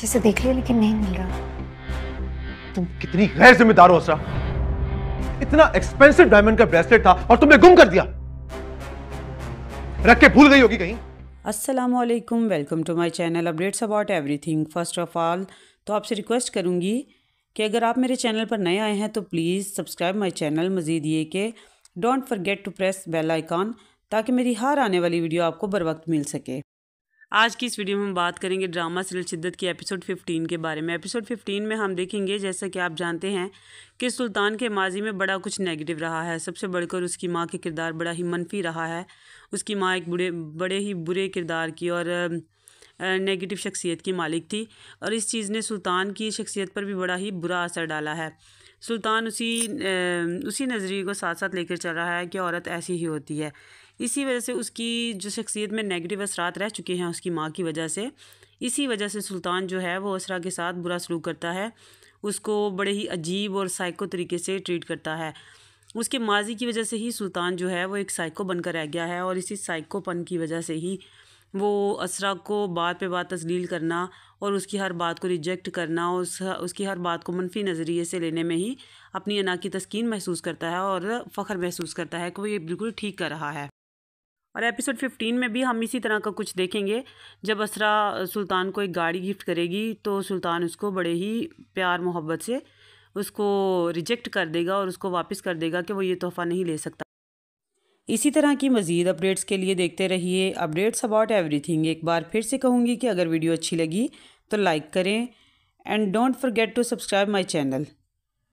जैसे देख लिया लेकिन नहीं मिल रहा तुम कितनी गैर जिम्मेदार हो सरा इतना एक्सपेंसिव डायमंड का ब्रेसलेट था और तुमने गुम कर दिया रख के भूल गई होगी कहीं अस्सलाम वालेकुम welcome to my channel updates about everything first of all तो आपसे रिक्वेस्ट करूंगी कि अगर आप मेरे चैनल पर नए आए हैं तो प्लीज़ सब्सक्राइब माय चैनल मज़ीद ये कि don't forget to press bell icon ताकि मेरी हर आने वाली वीडियो आपको बर वक्त मिल सके आज की इस वीडियो में हम बात करेंगे ड्रामा सीरियल शिद्दत की एपिसोड 15 के बारे में एपिसोड 15 में हम देखेंगे जैसा कि आप जानते हैं कि सुल्तान के माजी में बड़ा कुछ नेगेटिव रहा है सबसे बढ़कर उसकी माँ के किरदार बड़ा ही मनफी रहा है उसकी माँ एक बुरे बड़े ही बुरे किरदार की और नेगेटिव शख्सियत की मालिक थी और इस चीज़ ने सुल्तान की शख्सियत पर भी बड़ा ही बुरा असर डाला है सुल्तान उसी उसी नज़रिए को साथ साथ लेकर चल रहा है कि औरत ऐसी ही होती है इसी वजह से उसकी जो शख्सियत में नेगेटिव असरात रह चुके हैं उसकी माँ की वजह से इसी वजह से सुल्तान जो है वो असरा के साथ बुरा सलूक करता है उसको बड़े ही अजीब और साइको तरीके से ट्रीट करता है उसके माजी की वजह से ही सुल्तान जो है वो एक साइको बनकर रह गया है और इसी साइकोपन की वजह से ही वो असरा को बात पे बात तस्लील करना और उसकी हर बात को रिजेक्ट करना उस उसकी हर बात को मनफी नज़रिए से लेने में ही अपनी अना की तस्किन महसूस करता है और फ़ख्र महसूस करता है कि वो ये बिल्कुल ठीक कर रहा है और एपिसोड 15 में भी हम इसी तरह का कुछ देखेंगे जब असरा सुल्तान को एक गाड़ी गिफ्ट करेगी तो सुल्तान उसको बड़े ही प्यार मोहब्बत से उसको रिजेक्ट कर देगा और उसको वापस कर देगा कि वो ये तोहफ़ा नहीं ले सकता इसी तरह की मज़ीद अपडेट्स के लिए देखते रहिए अपडेट्स अबाउट एवरीथिंग एक बार फिर से कहूँगी कि अगर वीडियो अच्छी लगी तो लाइक करें and don't forget to subscribe my channel